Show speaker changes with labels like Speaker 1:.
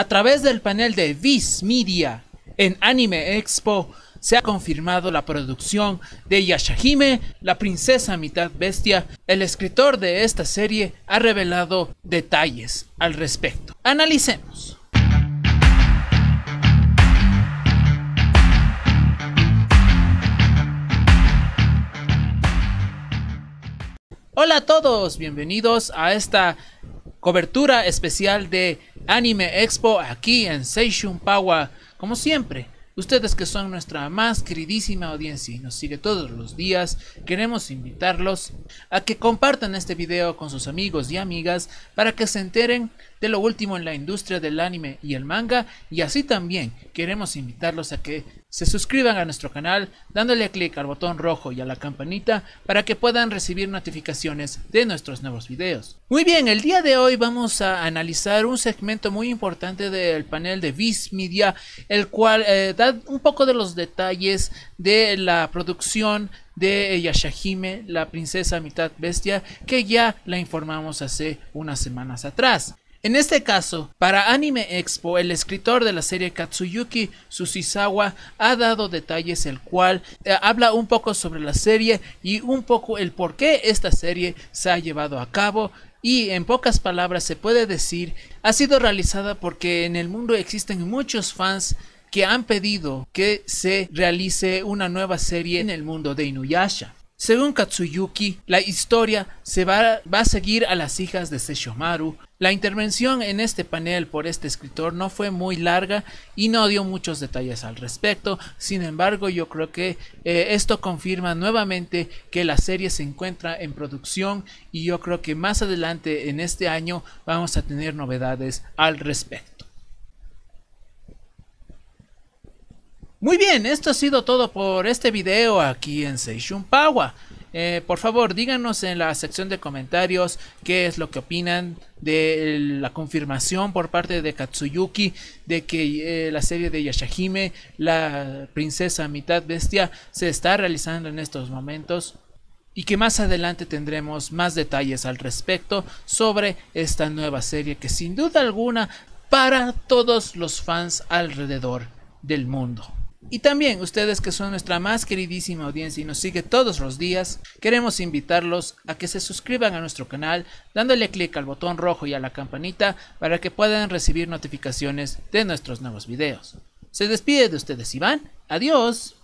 Speaker 1: A través del panel de Viz Media en Anime Expo se ha confirmado la producción de Yashahime, la princesa mitad bestia. El escritor de esta serie ha revelado detalles al respecto. Analicemos. Hola a todos, bienvenidos a esta cobertura especial de Anime Expo aquí en Seishun power Como siempre, ustedes que son nuestra más queridísima audiencia y nos sigue todos los días, queremos invitarlos a que compartan este video con sus amigos y amigas para que se enteren de lo último en la industria del anime y el manga y así también queremos invitarlos a que se suscriban a nuestro canal dándole clic al botón rojo y a la campanita para que puedan recibir notificaciones de nuestros nuevos videos. Muy bien, el día de hoy vamos a analizar un segmento muy importante del panel de Viz Media, el cual eh, da un poco de los detalles de la producción de Yashahime, la princesa mitad bestia, que ya la informamos hace unas semanas atrás. En este caso, para Anime Expo, el escritor de la serie Katsuyuki Susisawa ha dado detalles el cual eh, habla un poco sobre la serie y un poco el por qué esta serie se ha llevado a cabo y en pocas palabras se puede decir ha sido realizada porque en el mundo existen muchos fans que han pedido que se realice una nueva serie en el mundo de Inuyasha. Según Katsuyuki, la historia se va, a seguir a las hijas de Seshomaru. La intervención en este panel por este escritor no fue muy larga y no dio muchos detalles al respecto, sin embargo yo creo que eh, esto confirma nuevamente que la serie se encuentra en producción y yo creo que más adelante en este año vamos a tener novedades al respecto. Muy bien, esto ha sido todo por este video aquí en Seishun Power. Eh, por favor, díganos en la sección de comentarios qué es lo que opinan de la confirmación por parte de Katsuyuki de que eh, la serie de Yashahime, la princesa mitad bestia, se está realizando en estos momentos y que más adelante tendremos más detalles al respecto sobre esta nueva serie que sin duda alguna para todos los fans alrededor del mundo. Y también ustedes que son nuestra más queridísima audiencia y nos sigue todos los días, queremos invitarlos a que se suscriban a nuestro canal dándole clic al botón rojo y a la campanita para que puedan recibir notificaciones de nuestros nuevos videos. Se despide de ustedes Iván, adiós.